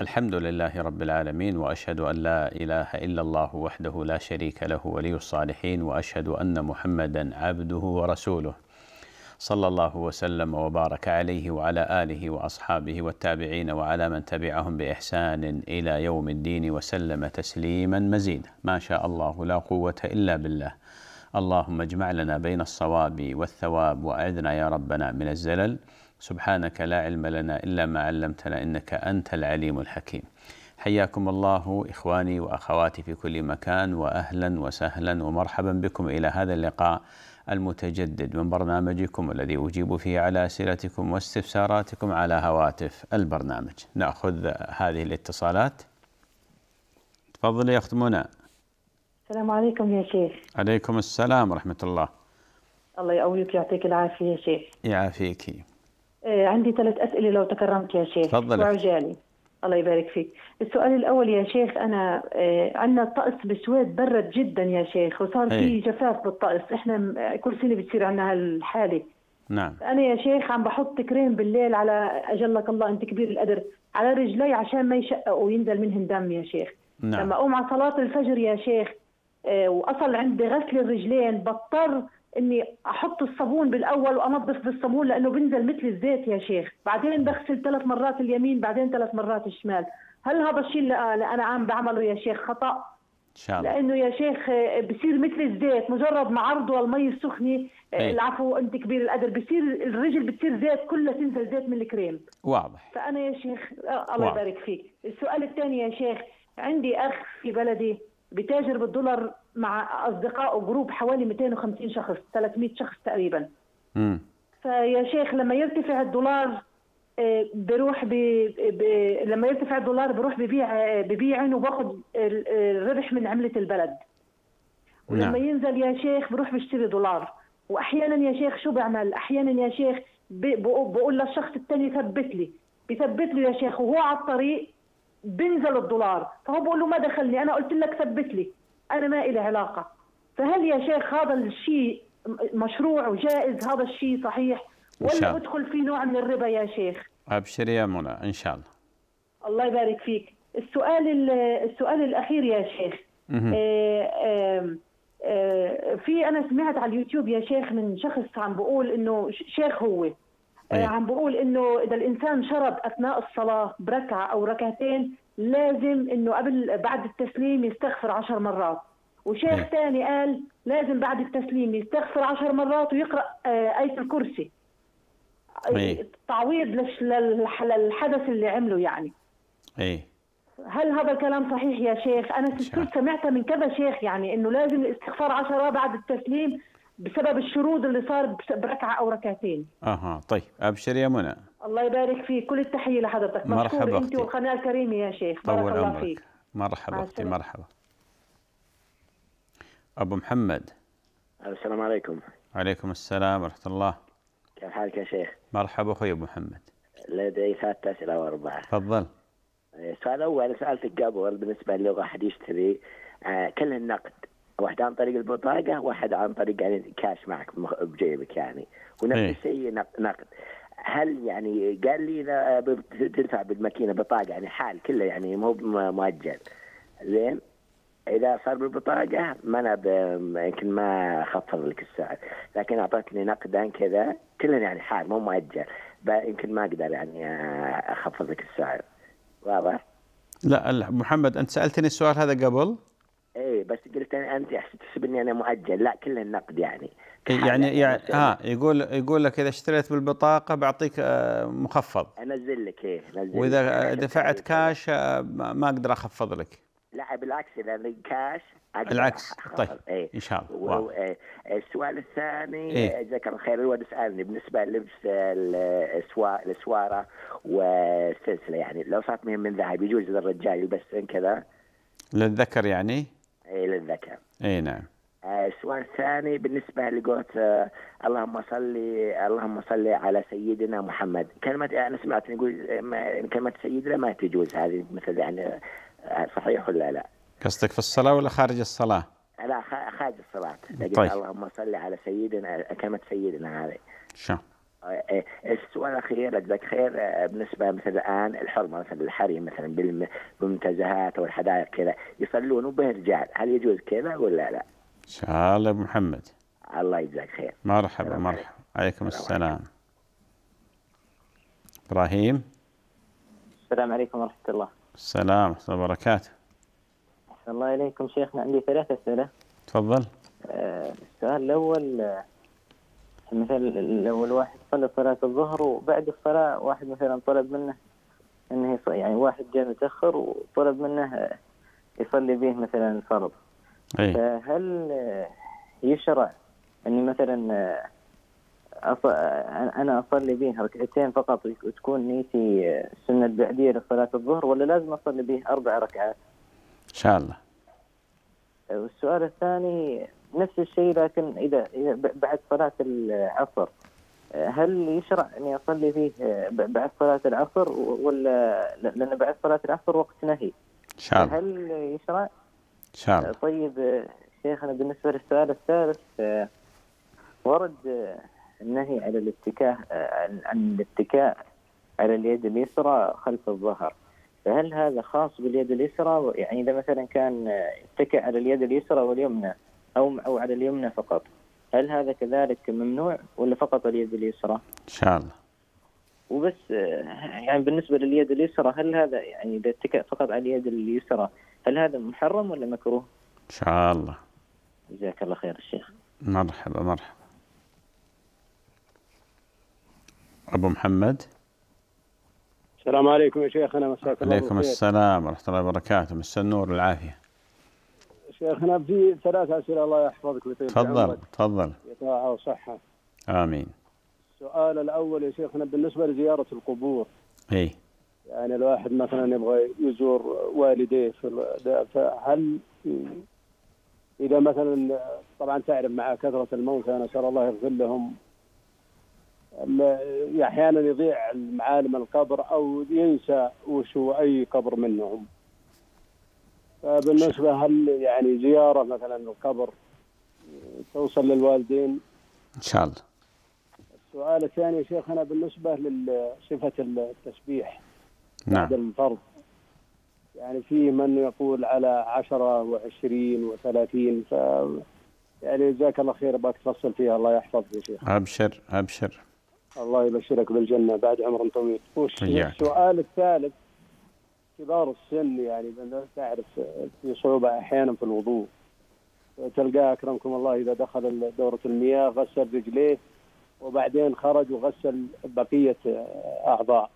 الحمد لله رب العالمين واشهد ان لا اله الا الله وحده لا شريك له ولي الصالحين واشهد ان محمدا عبده ورسوله صلى الله وسلم وبارك عليه وعلى اله واصحابه والتابعين وعلى من تبعهم باحسان الى يوم الدين وسلم تسليما مزيدا ما شاء الله لا قوه الا بالله اللهم اجمع لنا بين الصواب والثواب واعذنا يا ربنا من الزلل سبحانك لا علم لنا إلا ما علمتنا إنك أنت العليم الحكيم حياكم الله إخواني وأخواتي في كل مكان وأهلا وسهلا ومرحبا بكم إلى هذا اللقاء المتجدد من برنامجكم الذي أجيب فيه على أسئلتكم واستفساراتكم على هواتف البرنامج نأخذ هذه الاتصالات تفضلي يا أخت منى السلام عليكم يا شيخ عليكم السلام ورحمة الله الله يقويك يعطيك العافية يا شيخ يعافيك آه، عندي ثلاث أسئلة لو تكرمت يا شيخ تفضلي وعجالي الله يبارك فيك السؤال الأول يا شيخ أنا آه، عندنا الطقس بالسويد برد جدا يا شيخ وصار في إيه. جفاف بالطقس إحنا كل سنة بتصير عندنا هالحالة نعم أنا يا شيخ عم بحط كريم بالليل على أجلك الله أنت كبير القدر على رجلي عشان ما يشققوا وينزل منهم دم يا شيخ نعم. لما أقوم على صلاة الفجر يا شيخ آه، وأصل عندي غسل الرجلين بضطر اني احط الصابون بالاول وانظف بالصابون لانه بنزل مثل الزيت يا شيخ بعدين بغسل ثلاث مرات اليمين بعدين ثلاث مرات الشمال هل هذا الشيء اللي آه، انا عم بعمله يا شيخ خطا شاء الله. لانه يا شيخ آه، بصير مثل الزيت مجرد ما عرضه المي السخنه آه، إيه. العفو انت كبير القدر بصير الرجل بتصير زيت كلها تنزل زيت من الكريم واضح فانا يا شيخ الله يبارك فيك السؤال الثاني يا شيخ عندي اخ في بلدي بتاجر بالدولار مع اصدقائه جروب حوالي 250 شخص 300 شخص تقريبا امم فيا شيخ لما يرتفع الدولار آه، بروح ب... ب... لما يرتفع الدولار بروح ببيع آه، ببيعن وباخذ الربح من عمله البلد ولما نعم. ينزل يا شيخ بروح بشتري دولار واحيانا يا شيخ شو بعمل احيانا يا شيخ ب... بقول للشخص الثاني ثبت لي بثبت له يا شيخ وهو على الطريق بنزل الدولار فهو بقول له ما دخلني انا قلت لك ثبت لي انا ما لي علاقه فهل يا شيخ هذا الشيء مشروع وجائز هذا الشيء صحيح ولا بدخل في نوع من الربا يا شيخ ابشري يا منى ان شاء الله الله يبارك فيك السؤال السؤال الاخير يا شيخ آه، آه، في انا سمعت على اليوتيوب يا شيخ من شخص عم بقول انه شيخ هو آه، أيه. عم بقول انه اذا الانسان شرب اثناء الصلاه بركعه او ركعتين لازم انه قبل بعد التسليم يستغفر عشر مرات وشيخ ثاني إيه. قال لازم بعد التسليم يستغفر عشر مرات ويقرا آه، آية الكرسي إيه. آه، تعويض للحدث اللي عمله يعني ايه هل هذا الكلام صحيح يا شيخ؟ انا سمعت سمعتها من كذا شيخ يعني انه لازم الاستغفار عشرة بعد التسليم بسبب الشرود اللي صار بركعه او ركعتين. اها طيب ابشر يا منى. الله يبارك فيك كل التحية لحضرتك مرحبا أنت والقناة الكريمة يا شيخ بارك الله عمرك. فيك مرحبا أختي مرحبا أبو محمد السلام عليكم وعليكم السلام ورحمة الله كيف حالك يا شيخ؟ مرحبا أخوي أبو محمد لدي ثلاث أسئلة وأربعة تفضل السؤال إيه، الأول سألتك قبل بالنسبة للغة يشتري آه، كلها النقد واحد عن طريق البطاقة واحد عن طريق يعني كاش معك بجيبك يعني ونفس إيه. الشيء نقد هل يعني قال لي اذا تدفع بالماكينه بطاقه يعني حال كله يعني مو مؤجل زين اذا صار بالبطاقه ما انا يمكن ما خفض لك السعر لكن اعطتني نقدا كذا كله يعني حال مو مؤجل يمكن ما اقدر يعني اخفض لك السعر واضح؟ لا محمد انت سالتني السؤال هذا قبل؟ ايه بس قلت انت يعني تحسب اني انا مؤجل لا كله النقد يعني يعني يعني ها يقول يقول لك اذا اشتريت بالبطاقه بعطيك آه، مخفض انزل لك ايه نزل واذا دفعت كاش آه، ما اقدر اخفض لك لا بالعكس اذا كاش بالعكس طيب ايه. ان شاء الله إيه. السؤال الثاني إيه؟ جزاك الله خير الواد سالني بالنسبه للبس السواره والسلسله يعني لو صارت من ذهب يجوز للرجال يلبس كذا للذكر يعني؟ اي للذكر اي نعم السؤال آه، الثاني بالنسبه لقوله آه، اللهم صل اللهم صل على سيدنا محمد كلمه آه، انا سمعت نقول كلمه سيدنا ما تجوز هذه مثل يعني صحيح ولا لا؟ قصدك في الصلاه ولا خارج الصلاه؟ لا خارج الصلاه طيب. اللهم صل على سيدنا كلمه سيدنا هذه شو السؤال الاخير جزاك خير بالنسبه مثل الان الحرمه مثلا الحريم مثلا بالمنتزهات او الحدائق كذا يصلون وبه رجال هل يجوز كذا ولا لا؟ شال أبو محمد الله يجزاك خير مرحبا مرحبا عليكم السلام إبراهيم السلام عليكم ورحمة الله السلام ورحمة الله وبركاته أحسن الله إليكم شيخنا عندي ثلاث أسئلة تفضل آه، السؤال الأول آه، مثلا لو الواحد صلى صلاة الظهر وبعد الصلاة واحد مثلا طلب منه انه يعني واحد جاء متأخر وطلب منه آه، يصلي به مثلا فرض أي. هل يشرع اني مثلا آه، آه، انا اصلي به ركعتين فقط وتكون نيتي آه، سنه بعديه لصلاه الظهر ولا لازم اصلي به اربع ركعات؟ ان شاء الله. والسؤال الثاني نفس الشيء لكن اذا بعد صلاه العصر هل يشرع اني اصلي فيه بعد صلاه العصر ولا لان بعد صلاه العصر وقت نهي؟ ان شاء الله. هل يشرع؟ ان شاء الله طيب شيخنا بالنسبه للسؤال الثالث ورد النهي على الاتكاء عن الاتكاء على اليد اليسرى خلف الظهر فهل هذا خاص باليد اليسرى يعني اذا مثلا كان اتكى على اليد اليسرى واليمنى او او على اليمنى فقط هل هذا كذلك ممنوع ولا فقط اليد اليسرى؟ ان شاء الله وبس يعني بالنسبه لليد اليسرى هل هذا يعني اذا اتكى فقط على اليد اليسرى هل هذا محرم ولا مكروه؟ ان شاء الله جزاك الله خير الشيخ مرحبا مرحبا ابو محمد السلام عليكم يا شيخنا مساك الله عليكم السلام ورحمه الله وبركاته مساء النور والعافيه شيخنا في ثلاث اسئله الله يحفظك ويطيب تفضل تفضل بطاعه وصحه امين السؤال الاول يا شيخنا بالنسبه لزياره القبور اي يعني الواحد مثلا يبغى يزور والديه في فهل اذا مثلا طبعا تعرف مع كثره الموتى نسال الله يغفر لهم احيانا يضيع معالم القبر او ينسى وش هو اي قبر منهم فبالنسبه هل يعني زياره مثلا القبر توصل للوالدين ان شاء الله السؤال الثاني شيخنا بالنسبه لصفه التسبيح نعم. بعد الفرض يعني في من يقول على 10 و20 و30 ف يعني جزاك الله خير ابغاك تفصل فيها الله يحفظك يا شيخ ابشر ابشر الله يبشرك بالجنه بعد عمر طويل السؤال الثالث كبار السن يعني تعرف في صعوبه احيانا في الوضوء تلقاه اكرمكم الله اذا دخل دوره المياه غسل رجليه وبعدين خرج وغسل بقيه اعضاء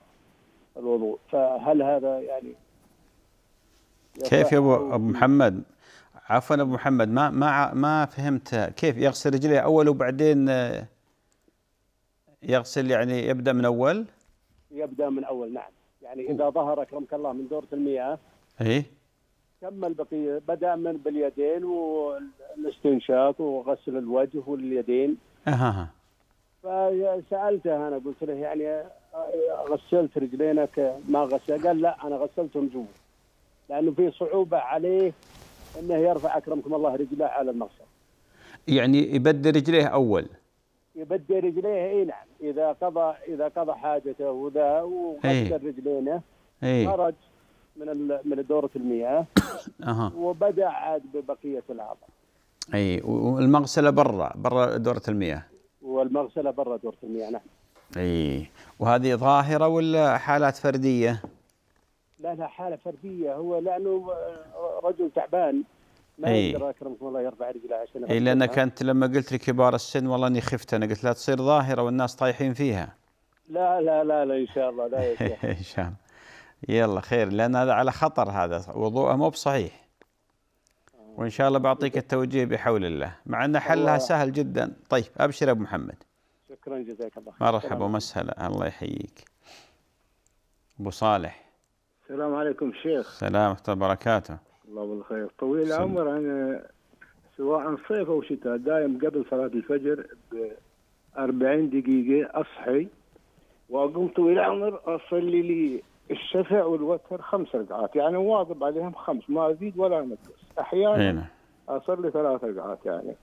الوضوء فهل هذا يعني كيف يا ابو ابو محمد عفوا ابو محمد ما ما ما فهمت كيف يغسل رجليه اول وبعدين آه، يغسل يعني يبدا من اول يبدا من اول نعم يعني اذا ظهر اكرمك الله من دوره المياه اي كمل بقيه بدا من باليدين والاستنشاق وغسل الوجه واليدين اها فسالته انا قلت له يعني غسلت رجلينك ما غسل قال لا انا غسلتهم جوا لانه في صعوبه عليه انه يرفع اكرمكم الله رجله على المغسل يعني يبدي رجليه اول يبدي رجليه اي نعم اذا قضى اذا قضى حاجته وذا إيه. وغسل رجلينه إيه. خرج من من دوره المياه اها وبدا عاد ببقيه الاعضاء اي والمغسله برا برا دوره المياه والمغسله برا دوره المياه نعم اي وهذه ظاهره ولا حالات فرديه؟ لا لا حاله فرديه هو لانه آه، رجل تعبان ما أي. يقدر اكرمكم الله يرفع رجله عشان اي لانك انت لما قلت لكبار السن والله اني خفت انا قلت لا تصير ظاهره والناس طايحين فيها لا لا لا لا ان شاء الله لا يا ان شاء الله يلا خير لان هذا على خطر هذا وضوءه مو بصحيح آه. وان شاء الله بعطيك التوجيه بحول الله مع ان حلها سهل جدا طيب ابشر يا ابو محمد شكرا جزاك الله خير مرحبا ومسهلا الله يحييك ابو صالح السلام عليكم شيخ السلام ورحمه وبركاته الله بالخير طويل العمر انا سواء صيف او شتاء دايم قبل صلاه الفجر ب 40 دقيقه اصحي واقوم طويل العمر اصلي لي الشفع والوتر خمس ركعات يعني واظب عليهم خمس ما ازيد ولا انقص احيانا اصلي ثلاث ركعات يعني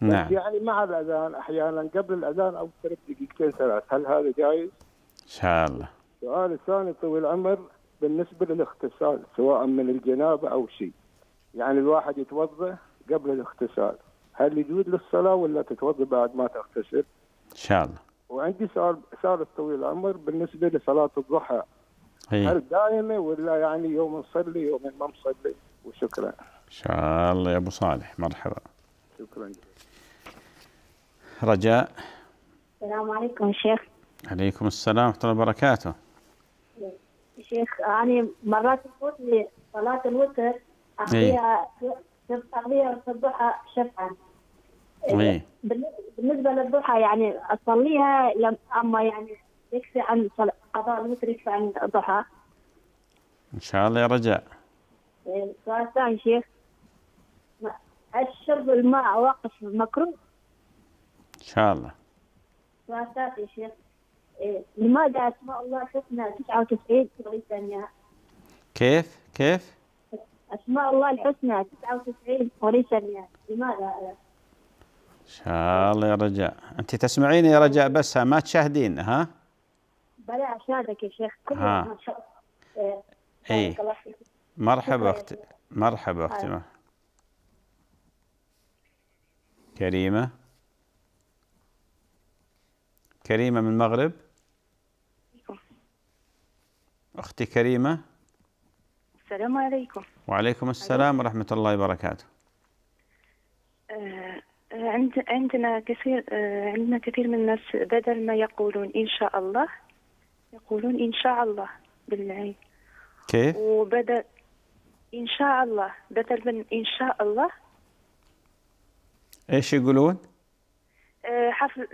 نعم. يعني مع الاذان احيانا قبل الاذان او دقيقتين ثلاث هل هذا جايز؟ ان شاء الله السؤال الثاني طويل العمر بالنسبه للاغتسال سواء من الجنابه او شيء يعني الواحد يتوضا قبل الاغتسال هل يجوز للصلاه ولا تتوضا بعد ما تغتسل؟ ان شاء الله وعندي سؤال سؤال طويل العمر بالنسبه لصلاه الضحى هي. إيه. هل دائمه ولا يعني يوم نصلي يوم ما نصلي وشكرا ان شاء الله يا ابو صالح مرحبا شكرا جزيلا رجاء السلام عليكم شيخ عليكم السلام ورحمة الله وبركاته شيخ أنا مرات لي صلاة الوتر أقضيها أقضيها في الضحى شفعا إيه. إيه. بالنسبة للضحى يعني أصليها لم أما يعني يكفي عن قضاء الوتر يكفي عن الضحى إن شاء الله يا رجاء إيه، سؤال ثاني شيخ الشرب الماء واقف مكروه شاء الله وافقك يا شيخ إيه، لماذا أسماء الله الحسنى 99 تبغي ثانية كيف كيف أسماء الله الحسنى 99 تبغي ثانية لماذا إن شاء الله يا رجاء أنت تسمعيني يا رجاء بس ما تشاهدين ها بلا أشاهدك يا شيخ كل ما شاء الله إيه, إيه. مرحبا أختي مرحبا آه. أختي كريمة كريمة من المغرب أختي كريمة السلام عليكم وعليكم السلام ورحمة الله وبركاته آه، آه، عندنا كثير آه، عندنا كثير من الناس بدل ما يقولون إن شاء الله يقولون إن شاء الله بالعين كيف؟ وبدل إن شاء الله بدل من إن شاء الله إيش يقولون؟ حفل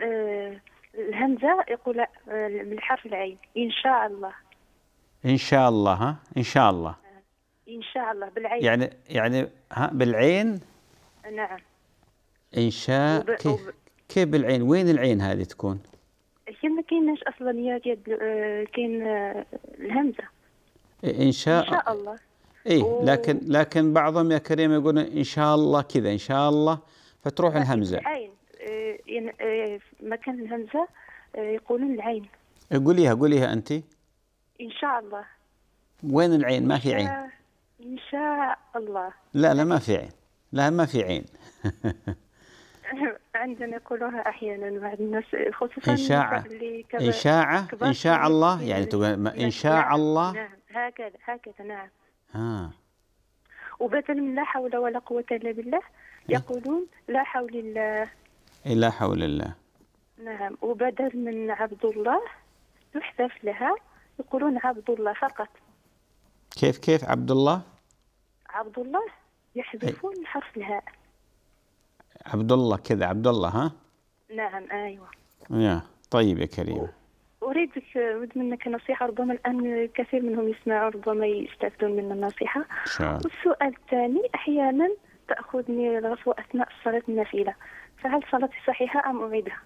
الهمزه يقول آه، من حرف العين ان شاء الله ان شاء الله ها ان شاء الله آه، ان شاء الله بالعين يعني يعني ها بالعين نعم ان شاء وب... كيف وب... كيف بالعين وين العين هذه تكون هي ما كايناش اصلا يا آه، يد كاين الهمزه إيه، ان شاء ان شاء الله اي لكن لكن بعضهم يا كريم يقول ان شاء الله كذا ان شاء الله فتروح الهمزه بالعين آه، آه، مكان الهمزه آه، يقولون العين قوليها قوليها انت ان شاء الله وين العين ما في عين ان شاء الله لا لا ما في عين لا ما في عين عندنا يقولوها احيانا بعض الناس خصوصا ان شاء ان شاء الله إن شاء الله يعني تقول إن نعم، شاء نعم، الله نعم هكذا هكذا نعم ها وبدل من لا حول ولا قوة إلا بالله إيه. يقولون لا حول الله اي لا حول الله نعم وبدل من عبد الله يحذف لها يقولون عبد الله فقط كيف كيف عبد الله عبد الله يحذفون أي. حرف الهاء عبد الله كذا عبد الله ها نعم ايوه يا طيب يا كريمه اريد اريد منك نصيحه ربما الان كثير منهم يسمعوا ربما يستفيدون من النصيحه والسؤال الثاني احيانا تاخذني الغفوه اثناء الصلاه النافله فهل صلاتي صحيحة أم أعيدها؟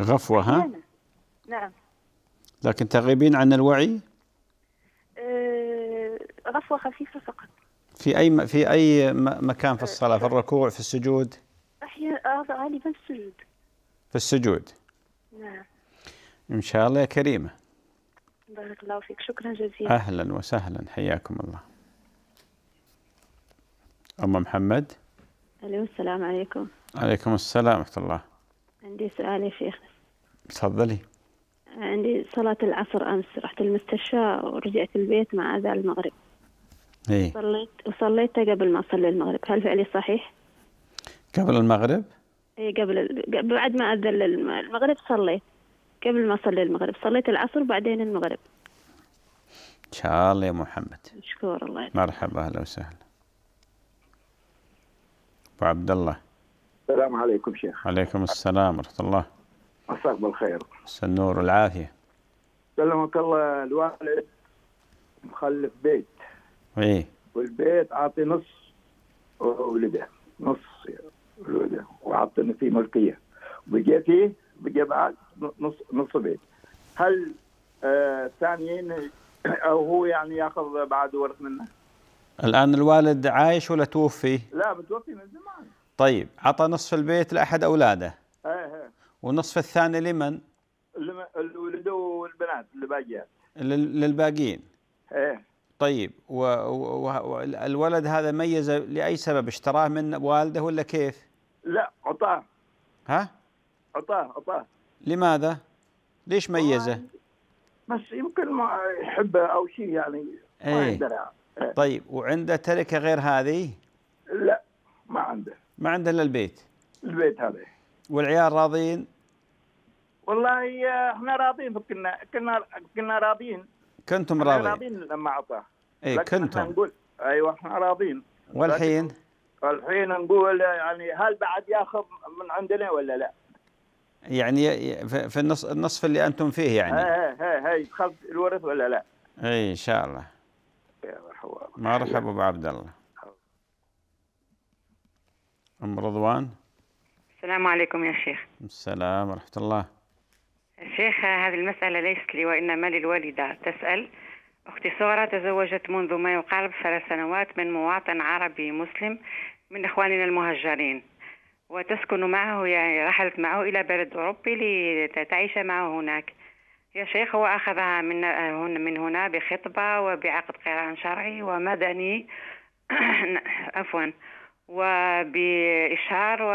غفوة ها؟ نعم لكن تغيبين عن الوعي؟ أه غفوة خفيفة فقط في أي في أي مكان في الصلاة؟ في أه، الركوع؟ في السجود؟ أحيانا آه، غالبا في السجود في السجود؟ نعم إن شاء الله يا كريمة بارك الله فيك شكرا جزيلا أهلا وسهلا حياكم الله أم محمد ألو السلام عليكم عليكم السلام ورحمة الله عندي سؤال يا شيخ تفضلي عندي صلاة العصر أمس رحت المستشفى ورجعت البيت مع أذى المغرب إيه؟ صليت وصليت قبل ما أصلي المغرب هل فعلي صحيح؟ قبل المغرب؟ إي قبل بعد ما أذن المغرب صليت قبل ما أصلي المغرب صليت العصر وبعدين المغرب إن شاء الله يا محمد مشكور الله يتكلم. مرحبا أهلا وسهلا أبو عبد الله السلام عليكم شيخ عليكم السلام ورحمة الله مساك بالخير مسا النور والعافية سلمك الله الوالد مخلف بيت ايه والبيت عاطي نص ولده نص ولده وعطني فيه ملكية فيه بقي بعد نص نص بيت هل آه، ثانيين آه او هو يعني ياخذ بعد ورث منه الان الوالد عايش ولا توفي؟ لا متوفي من زمان طيب عطى نصف البيت لأحد أولاده ايه ايه والنصف الثاني لمن؟ الولد والبنات اللي باقيات للباقيين ايه طيب والولد هذا ميزه لأي سبب اشتراه من والده ولا كيف؟ لا اعطاه ها؟ اعطاه اعطاه لماذا؟ ليش ميزه؟ بس يمكن ما يحبه او شيء يعني ما ايه. يقدر يعني. إيه. طيب وعنده تركه غير هذه؟ لا ما عنده ما عنده الا البيت البيت هذا والعيال راضيين والله آه، احنا راضيين كنا كنا كنا راضيين كنتم راضيين راضيين لما اعطاه اي كنتم نقول ايوه احنا راضيين والحين الحين نقول آه، يعني هل بعد ياخذ من عندنا ولا لا؟ يعني في النص النصف اللي انتم فيه يعني اي اي اي خذ الورث ولا لا؟ اي ان شاء الله يا مرحبا ابو عبد الله أم رضوان السلام عليكم يا شيخ السلام ورحمة الله شيخ هذه المسألة ليست لي وإنما للوالدة تسأل أختي صغرى تزوجت منذ ما يقارب ثلاث سنوات من مواطن عربي مسلم من إخواننا المهجرين وتسكن معه يعني رحلت معه إلى بلد أوروبي لتعيش معه هناك يا شيخ هو أخذها من من هنا بخطبة وبعقد قران شرعي ومدني عفوا وبإشهار و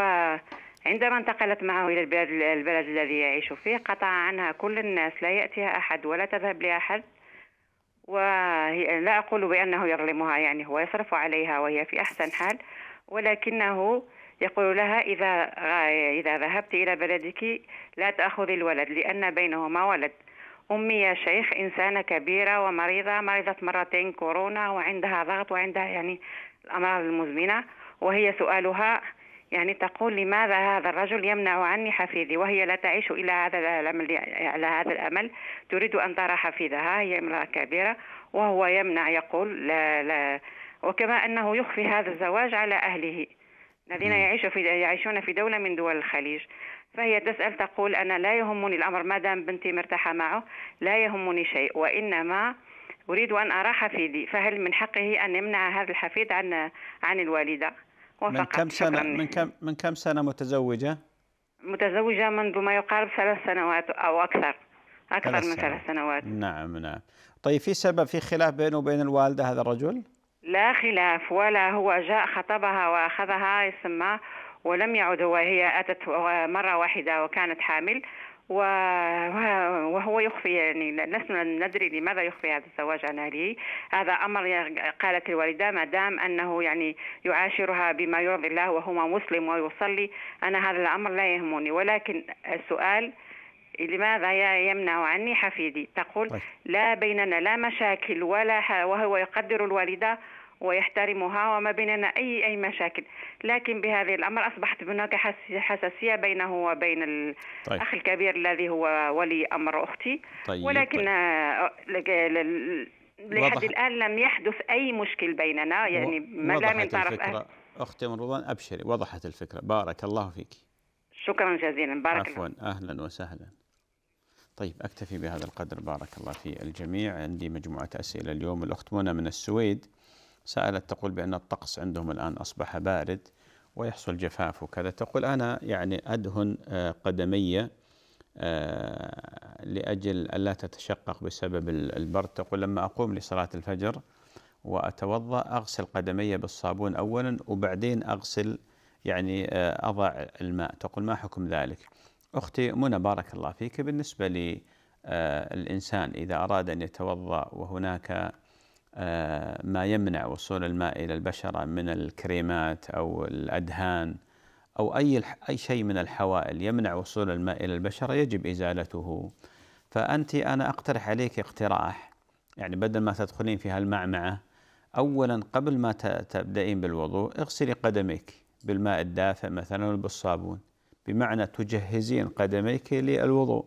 عندما انتقلت معه إلى البلد, البلد الذي يعيش فيه قطع عنها كل الناس لا يأتيها أحد ولا تذهب لأحد ولا أقول بأنه يظلمها يعني هو يصرف عليها وهي في أحسن حال ولكنه يقول لها إذا إذا ذهبت إلى بلدك لا تأخذي الولد لأن بينهما ولد أمي يا شيخ إنسانة كبيرة ومريضة مرضت مرتين كورونا وعندها ضغط وعندها يعني الأمراض المزمنة وهي سؤالها يعني تقول لماذا هذا الرجل يمنع عني حفيدي وهي لا تعيش إلى هذا الأمل على هذا الأمل تريد أن ترى حفيدها هي امرأة كبيرة وهو يمنع يقول لا لا وكما أنه يخفي هذا الزواج على أهله الذين يعيش في يعيشون في دولة من دول الخليج فهي تسأل تقول أنا لا يهمني الأمر ما دام بنتي مرتاحة معه لا يهمني شيء وإنما أريد أن أرى حفيدي فهل من حقه أن يمنع هذا الحفيد عن عن الوالدة من كم سنة من كم من كم سنة متزوجة؟ متزوجة منذ ما يقارب ثلاث سنوات أو أكثر أكثر من سنة. ثلاث سنوات نعم نعم طيب في سبب في خلاف بينه وبين الوالدة هذا الرجل؟ لا خلاف ولا هو جاء خطبها وأخذها يسمى ولم يعد هو هي أتت مرة واحدة وكانت حامل وهو يخفي يعني لسنا ندري لماذا يخفي هذا الزواج عن أهله هذا أمر قالت الوالدة ما دام أنه يعني يعاشرها بما يرضي الله وهو مسلم ويصلي أنا هذا الأمر لا يهمني ولكن السؤال لماذا يمنع عني حفيدي تقول طيب. لا بيننا لا مشاكل ولا وهو يقدر الوالدة ويحترمها وما بيننا أي أي مشاكل لكن بهذا الأمر أصبحت هناك حساسية بينه وبين الأخ طيب. الكبير الذي هو ولي أمر أختي طيب ولكن طيب. آه، لحد الآن لم يحدث أي مشكل بيننا يعني ما دام طرف الفكرة. أختي من رضوان أبشري وضحت الفكرة بارك الله فيك شكرا جزيلا بارك عفوا أهلا وسهلا طيب أكتفي بهذا القدر بارك الله في الجميع عندي مجموعة أسئلة اليوم الأخت منى من السويد سألت تقول بأن الطقس عندهم الآن أصبح بارد ويحصل جفاف وكذا تقول أنا يعني أدهن آه، قدمي آه، لأجل ألا تتشقق بسبب البرد تقول لما أقوم لصلاة الفجر وأتوضأ أغسل قدمي بالصابون أولا وبعدين أغسل يعني آه، أضع الماء تقول ما حكم ذلك أختي منى بارك الله فيك بالنسبة للإنسان إذا أراد أن يتوضأ وهناك آه، ما يمنع وصول الماء إلى البشرة من الكريمات أو الأدهان أو أي أي شيء من الحوائل يمنع وصول الماء إلى البشرة يجب إزالته فأنت أنا أقترح عليك اقتراح يعني بدل ما تدخلين في هالمعمعة أولا قبل ما تبدأين بالوضوء اغسلي قدميك بالماء الدافئ مثلا بالصابون بمعنى تجهزين قدميك للوضوء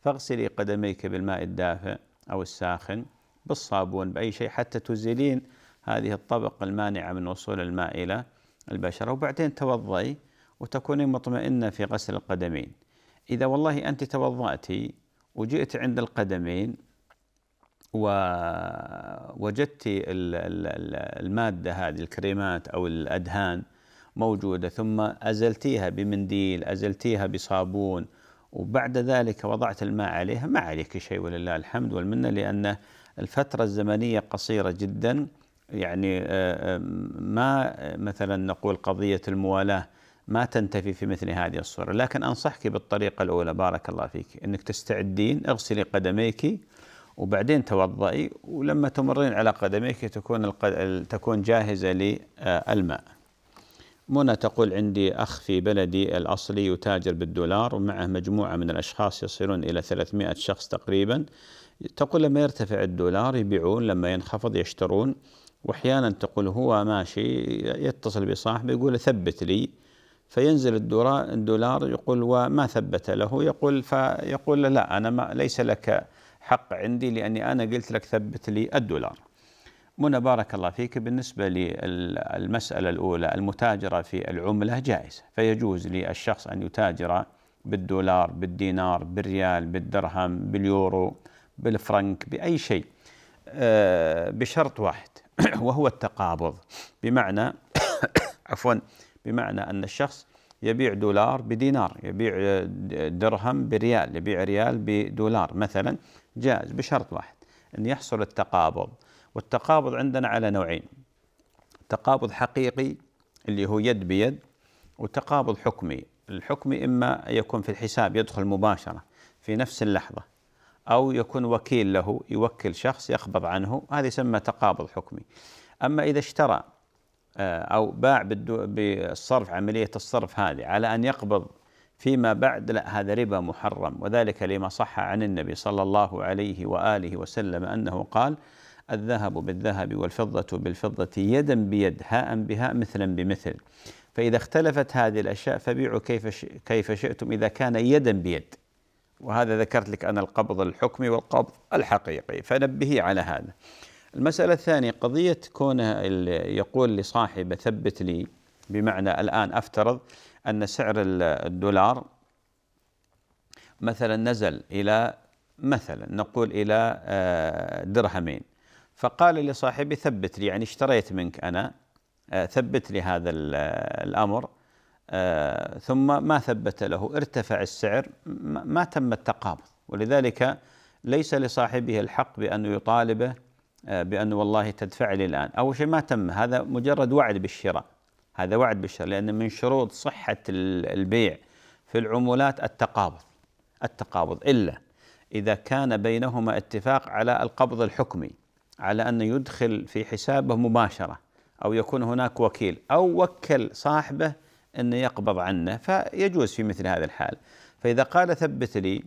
فاغسلي قدميك بالماء الدافئ أو الساخن بالصابون بأي شيء حتى تزيلين هذه الطبقة المانعة من وصول الماء إلى البشرة وبعدين توضئي وتكونين مطمئنة في غسل القدمين إذا والله أنت توضأتي وجئت عند القدمين ووجدت المادة هذه الكريمات أو الأدهان موجودة ثم أزلتيها بمنديل أزلتيها بصابون وبعد ذلك وضعت الماء عليها ما عليك شيء ولله الحمد والمنة لأنه الفترة الزمنية قصيرة جدا يعني آه، آه، ما مثلا نقول قضية الموالاة ما تنتفي في مثل هذه الصورة لكن أنصحك بالطريقة الأولى بارك الله فيك أنك تستعدين اغسلي قدميك وبعدين توضئي ولما تمرين على قدميك تكون القد... تكون جاهزة للماء منى تقول عندي أخ في بلدي الأصلي يتاجر بالدولار ومعه مجموعة من الأشخاص يصلون إلى 300 شخص تقريبا تقول لما يرتفع الدولار يبيعون لما ينخفض يشترون واحيانا تقول هو ماشي يتصل بصاحبه يقول ثبت لي فينزل الدولار يقول وما ثبت له يقول فيقول لا انا ما ليس لك حق عندي لاني انا قلت لك ثبت لي الدولار. منى بارك الله فيك بالنسبه للمساله الاولى المتاجره في العمله جائزه فيجوز للشخص ان يتاجر بالدولار بالدينار بالريال بالدرهم باليورو بالفرنك بأي شيء آه، بشرط واحد وهو التقابض بمعنى عفوا بمعنى أن الشخص يبيع دولار بدينار يبيع درهم بريال يبيع ريال بدولار مثلا جائز بشرط واحد أن يحصل التقابض والتقابض عندنا على نوعين تقابض حقيقي اللي هو يد بيد وتقابض حكمي الحكمي إما يكون في الحساب يدخل مباشرة في نفس اللحظة أو يكون وكيل له يوكل شخص يقبض عنه هذا يسمى تقابض حكمي أما إذا اشترى آه، أو باع بالصرف عملية الصرف هذه على أن يقبض فيما بعد لا هذا ربا محرم وذلك لما صح عن النبي صلى الله عليه وآله وسلم أنه قال الذهب بالذهب والفضة بالفضة يدا بيد هاء بهاء مثلا بمثل فإذا اختلفت هذه الأشياء فبيعوا كيف كيف شئتم إذا كان يدا بيد وهذا ذكرت لك أنا القبض الحكمي والقبض الحقيقي فنبهي على هذا المسألة الثانية قضية كونه يقول لصاحبه ثبت لي بمعنى الآن أفترض أن سعر الدولار مثلا نزل إلى مثلا نقول إلى آه، درهمين فقال لصاحبي ثبت لي يعني اشتريت منك أنا آه، ثبت لي هذا الأمر آه، ثم ما ثبت له ارتفع السعر ما تم التقابض ولذلك ليس لصاحبه الحق بأن يطالبه آه، بأنه والله تدفع لي الآن أول شيء ما تم هذا مجرد وعد بالشراء هذا وعد بالشراء لأن من شروط صحة البيع في العمولات التقابض التقابض إلا إذا كان بينهما اتفاق على القبض الحكمي على أن يدخل في حسابه مباشرة أو يكون هناك وكيل أو وكل صاحبه أن يقبض عنه فيجوز في مثل هذا الحال فإذا قال ثبت لي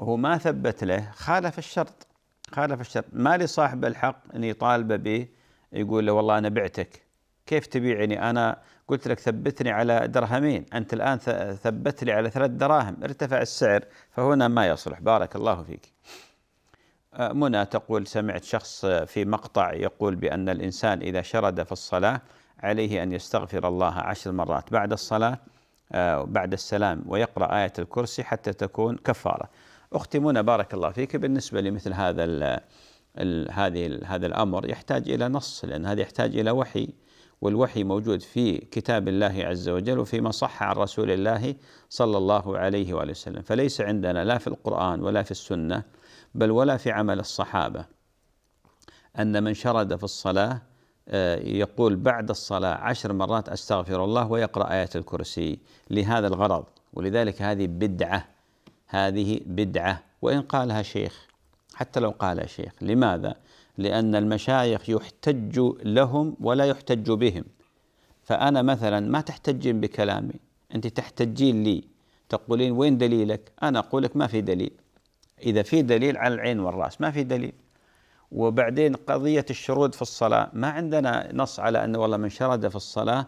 هو ما ثبت له خالف الشرط خالف الشرط ما لصاحب الحق أن يطالبه به يقول له والله أنا بعتك كيف تبيعني أنا قلت لك ثبتني على درهمين أنت الآن ثبت لي على ثلاث دراهم ارتفع السعر فهنا ما يصلح بارك الله فيك منى تقول سمعت شخص في مقطع يقول بأن الإنسان إذا شرد في الصلاة عليه أن يستغفر الله عشر مرات بعد الصلاة آه، بعد السلام ويقرأ آية الكرسي حتى تكون كفارة أختي منى بارك الله فيك بالنسبة لمثل هذا هذه هذا الأمر يحتاج إلى نص لأن هذا يحتاج إلى وحي والوحي موجود في كتاب الله عز وجل وفيما صح عن رسول الله صلى الله عليه وآله وسلم فليس عندنا لا في القرآن ولا في السنة بل ولا في عمل الصحابة أن من شرد في الصلاة آه، يقول بعد الصلاة عشر مرات أستغفر الله ويقرأ آية الكرسي لهذا الغرض ولذلك هذه بدعة هذه بدعة وإن قالها شيخ حتى لو قالها شيخ لماذا؟ لأن المشايخ يحتج لهم ولا يحتج بهم فأنا مثلا ما تحتجين بكلامي أنت تحتجين لي تقولين وين دليلك؟ أنا أقول لك ما في دليل إذا في دليل على العين والرأس ما في دليل وبعدين قضية الشرود في الصلاة ما عندنا نص على أنه والله من شرد في الصلاة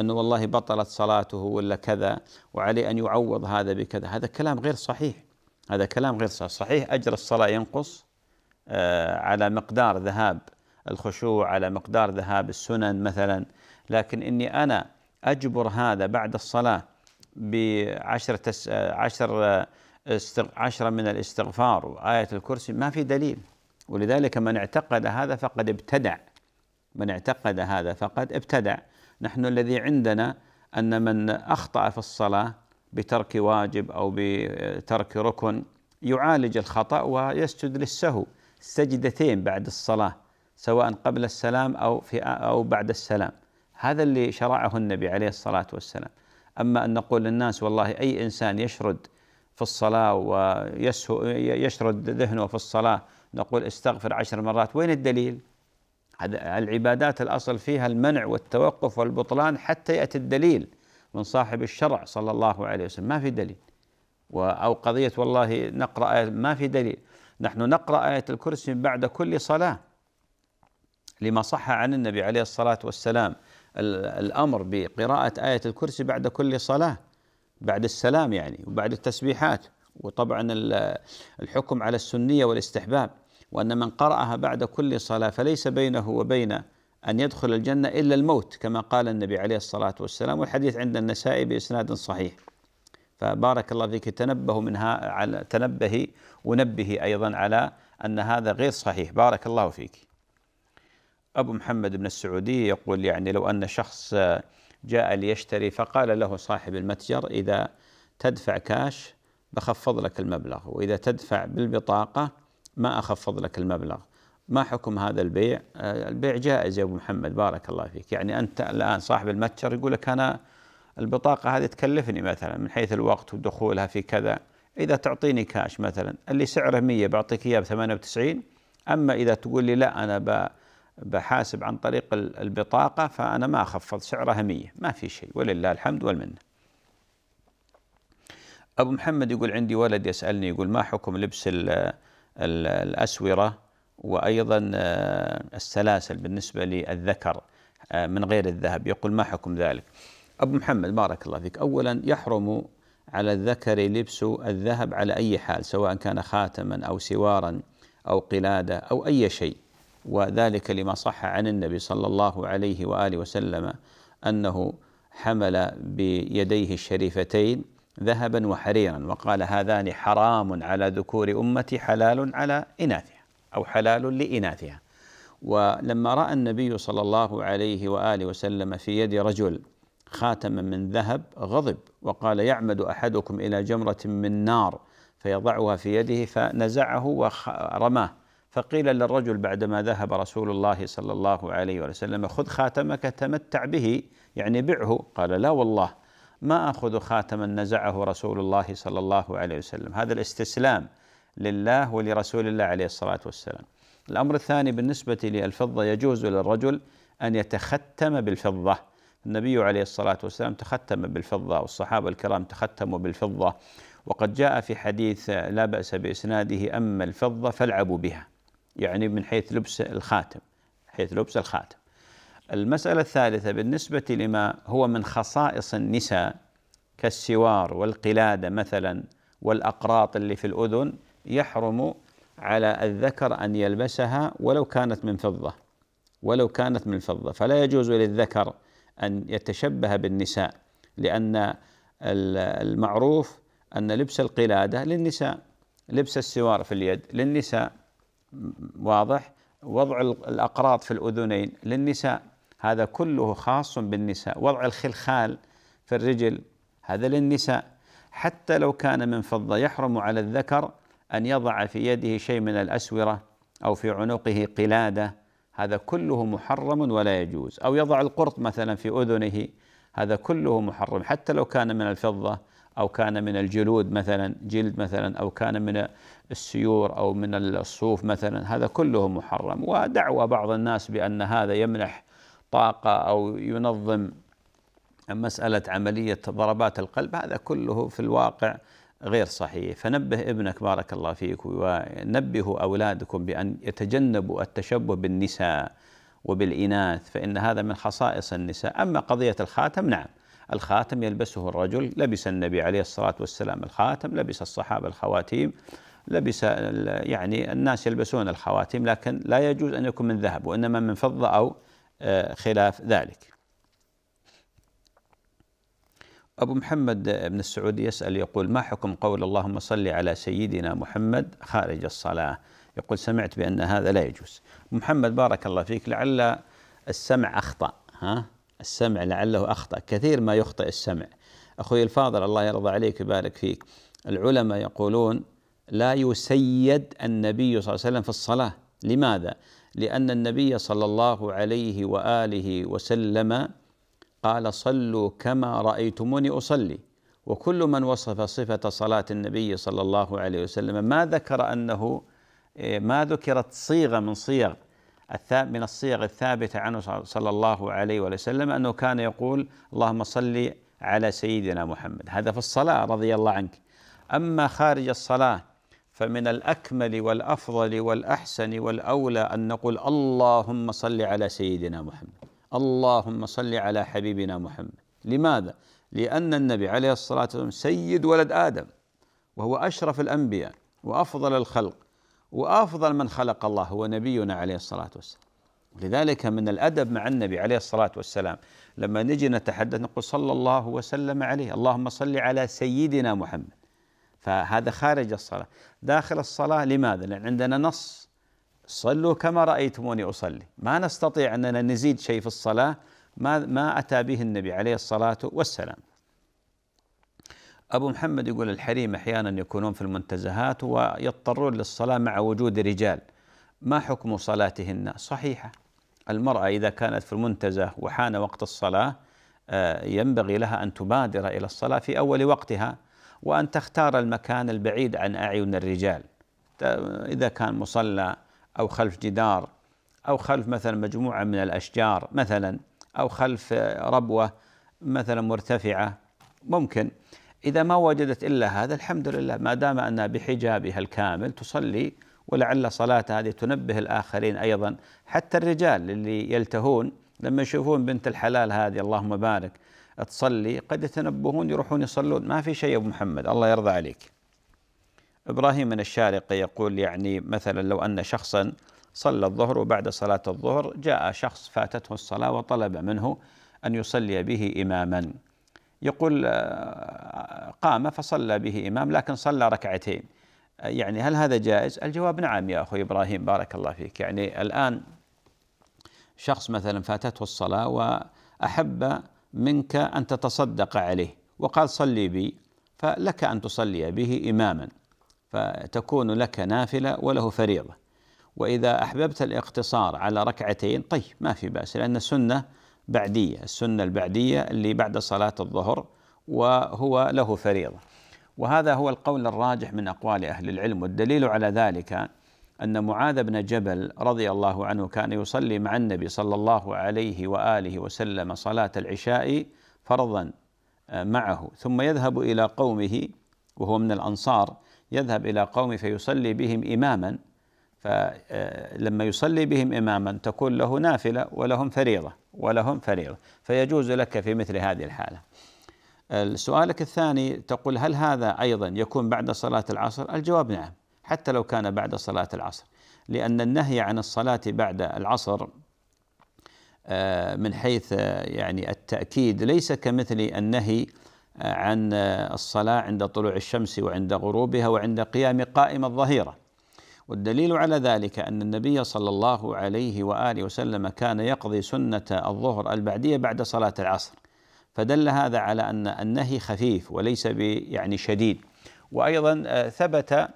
أنه والله بطلت صلاته ولا كذا وعليه أن يعوض هذا بكذا هذا كلام غير صحيح هذا كلام غير صحيح صحيح أجر الصلاة ينقص آه، على مقدار ذهاب الخشوع على مقدار ذهاب السنن مثلا لكن إني أنا أجبر هذا بعد الصلاة بعشر تس آه، عشر آه، عشرة من الاستغفار وآية الكرسي ما في دليل ولذلك من اعتقد هذا فقد ابتدع من اعتقد هذا فقد ابتدع نحن الذي عندنا ان من اخطا في الصلاه بترك واجب او بترك ركن يعالج الخطا ويسجد للسهو سجدتين بعد الصلاه سواء قبل السلام او في او بعد السلام هذا اللي شرعه النبي عليه الصلاه والسلام اما ان نقول للناس والله اي انسان يشرد في الصلاه ويشرد ذهنه في الصلاه نقول استغفر عشر مرات وين الدليل العبادات الأصل فيها المنع والتوقف والبطلان حتى يأتي الدليل من صاحب الشرع صلى الله عليه وسلم ما في دليل أو قضية والله نقرأ آية ما في دليل نحن نقرأ آية الكرسي بعد كل صلاة لما صح عن النبي عليه الصلاة والسلام الأمر بقراءة آية الكرسي بعد كل صلاة بعد السلام يعني وبعد التسبيحات وطبعا الحكم على السنية والاستحباب وأن من قرأها بعد كل صلاة فليس بينه وبين أن يدخل الجنة إلا الموت كما قال النبي عليه الصلاة والسلام والحديث عند النسائي بإسناد صحيح فبارك الله فيك تنبه منها على تنبهي ونبهي أيضا على أن هذا غير صحيح بارك الله فيك أبو محمد بن السعودي يقول يعني لو أن شخص جاء ليشتري فقال له صاحب المتجر إذا تدفع كاش بخفض لك المبلغ وإذا تدفع بالبطاقة ما أخفض لك المبلغ ما حكم هذا البيع آه، البيع جائز يا أبو محمد بارك الله فيك يعني أنت الآن صاحب المتجر يقول لك أنا البطاقة هذه تكلفني مثلا من حيث الوقت ودخولها في كذا إذا تعطيني كاش مثلا اللي سعره 100 بعطيك إياه ب 98 أما إذا تقول لي لا أنا بحاسب عن طريق البطاقة فأنا ما أخفض سعرها 100 ما في شيء ولله الحمد والمنة أبو محمد يقول عندي ولد يسألني يقول ما حكم لبس الأسورة وأيضا آه، السلاسل بالنسبة للذكر آه، من غير الذهب يقول ما حكم ذلك أبو محمد بارك الله فيك أولا يحرم على الذكر لبس الذهب على أي حال سواء كان خاتما أو سوارا أو قلادة أو أي شيء وذلك لما صح عن النبي صلى الله عليه وآله وسلم أنه حمل بيديه الشريفتين ذهبا وحريرا وقال هذان حرام على ذكور أمتي حلال على إناثها أو حلال لإناثها ولما رأى النبي صلى الله عليه وآله وسلم في يد رجل خاتما من ذهب غضب وقال يعمد أحدكم إلى جمرة من نار فيضعها في يده فنزعه ورماه فقيل للرجل بعدما ذهب رسول الله صلى الله عليه وسلم خذ خاتمك تمتع به يعني بعه قال لا والله ما أخذ خاتما نزعه رسول الله صلى الله عليه وسلم هذا الاستسلام لله ولرسول الله عليه الصلاة والسلام الأمر الثاني بالنسبة للفضة يجوز للرجل أن يتختم بالفضة النبي عليه الصلاة والسلام تختم بالفضة والصحابة الكرام تختموا بالفضة وقد جاء في حديث لا بأس بإسناده أما الفضة فالعبوا بها يعني من حيث لبس الخاتم حيث لبس الخاتم المسألة الثالثة بالنسبة لما هو من خصائص النساء كالسوار والقلادة مثلا والأقراط اللي في الأذن يحرم على الذكر أن يلبسها ولو كانت من فضة ولو كانت من فضة فلا يجوز للذكر أن يتشبه بالنساء لأن المعروف أن لبس القلادة للنساء لبس السوار في اليد للنساء واضح وضع الأقراط في الأذنين للنساء هذا كله خاص بالنساء وضع الخلخال في الرجل هذا للنساء حتى لو كان من فضة يحرم على الذكر أن يضع في يده شيء من الأسورة أو في عنقه قلادة هذا كله محرم ولا يجوز أو يضع القرط مثلا في أذنه هذا كله محرم حتى لو كان من الفضة أو كان من الجلود مثلا جلد مثلا أو كان من السيور أو من الصوف مثلا هذا كله محرم ودعوى بعض الناس بأن هذا يمنح طاقة أو ينظم مسألة عملية ضربات القلب هذا كله في الواقع غير صحيح فنبه ابنك بارك الله فيك ونبهوا أولادكم بأن يتجنبوا التشبه بالنساء وبالإناث فإن هذا من خصائص النساء أما قضية الخاتم نعم الخاتم يلبسه الرجل لبس النبي عليه الصلاة والسلام الخاتم لبس الصحابة الخواتيم لبس يعني الناس يلبسون الخواتيم لكن لا يجوز أن يكون من ذهب وإنما من فضة أو خلاف ذلك أبو محمد بن السعود يسأل يقول ما حكم قول اللهم صل على سيدنا محمد خارج الصلاة يقول سمعت بأن هذا لا يجوز محمد بارك الله فيك لعل السمع أخطأ ها السمع لعله أخطأ كثير ما يخطئ السمع أخوي الفاضل الله يرضى عليك ويبارك فيك العلماء يقولون لا يسيد النبي صلى الله عليه وسلم في الصلاة لماذا؟ لأن النبي صلى الله عليه وآله وسلم قال صلوا كما رأيتموني أصلي وكل من وصف صفة صلاة النبي صلى الله عليه وسلم ما ذكر أنه إيه، ما ذكرت صيغة من صيغ من الصيغ الثابتة عنه صلى الله عليه وسلم أنه كان يقول اللهم صل على سيدنا محمد هذا في الصلاة رضي الله عنك أما خارج الصلاة فمن الأكمل والأفضل والأحسن والأولى أن نقول اللهم صل على سيدنا محمد اللهم صل على حبيبنا محمد لماذا؟ لأن النبي عليه الصلاة والسلام سيد ولد آدم وهو أشرف الأنبياء وأفضل الخلق وأفضل من خلق الله هو نبينا عليه الصلاة والسلام لذلك من الأدب مع النبي عليه الصلاة والسلام لما نجي نتحدث نقول صلى الله وسلم عليه اللهم صل على سيدنا محمد فهذا خارج الصلاة داخل الصلاة لماذا؟ لأن عندنا نص صلوا كما رأيتموني أصلي ما نستطيع أننا نزيد شيء في الصلاة ما, ما أتى به النبي عليه الصلاة والسلام أبو محمد يقول الحريم أحيانا يكونون في المنتزهات ويضطرون للصلاة مع وجود رجال ما حكم صلاتهن صحيحة المرأة إذا كانت في المنتزه وحان وقت الصلاة آه، ينبغي لها أن تبادر إلى الصلاة في أول وقتها وأن تختار المكان البعيد عن أعين الرجال إذا كان مصلى أو خلف جدار أو خلف مثلا مجموعة من الأشجار مثلا أو خلف ربوة مثلا مرتفعة ممكن إذا ما وجدت إلا هذا الحمد لله ما دام أنها بحجابها الكامل تصلي ولعل صلاة هذه تنبه الآخرين أيضا حتى الرجال اللي يلتهون لما يشوفون بنت الحلال هذه اللهم بارك تصلي قد يتنبهون يروحون يصلون ما في شيء يا ابو محمد الله يرضى عليك ابراهيم من الشارقه يقول يعني مثلا لو ان شخصا صلى الظهر وبعد صلاه الظهر جاء شخص فاتته الصلاه وطلب منه ان يصلي به اماما يقول آه، قام فصلى به امام لكن صلى ركعتين يعني هل هذا جائز؟ الجواب نعم يا اخوي ابراهيم بارك الله فيك يعني الان شخص مثلا فاتته الصلاه واحب منك أن تتصدق عليه وقال صلي بي فلك أن تصلي به إماما فتكون لك نافلة وله فريضة وإذا أحببت الاقتصار على ركعتين طيب ما في بأس لأن السنة بعدية السنة البعدية اللي بعد صلاة الظهر وهو له فريضة وهذا هو القول الراجح من أقوال أهل العلم والدليل على ذلك أن معاذ بن جبل رضي الله عنه كان يصلي مع النبي صلى الله عليه وآله وسلم صلاة العشاء فرضا آه، معه ثم يذهب إلى قومه وهو من الأنصار يذهب إلى قومه فيصلي بهم إماما فلما آه، يصلي بهم إماما تكون له نافلة ولهم فريضة ولهم فريضة فيجوز لك في مثل هذه الحالة آه، سؤالك الثاني تقول هل هذا أيضا يكون بعد صلاة العصر الجواب نعم حتى لو كان بعد صلاة العصر لأن النهي عن الصلاة بعد العصر آه، من حيث آه، يعني التأكيد ليس كمثل النهي آه، عن الصلاة عند طلوع الشمس وعند غروبها وعند قيام قائم الظهيرة والدليل على ذلك أن النبي صلى الله عليه وآله وسلم كان يقضي سنة الظهر البعدية بعد صلاة العصر فدل هذا على أن النهي خفيف وليس يعني شديد وأيضا ثبت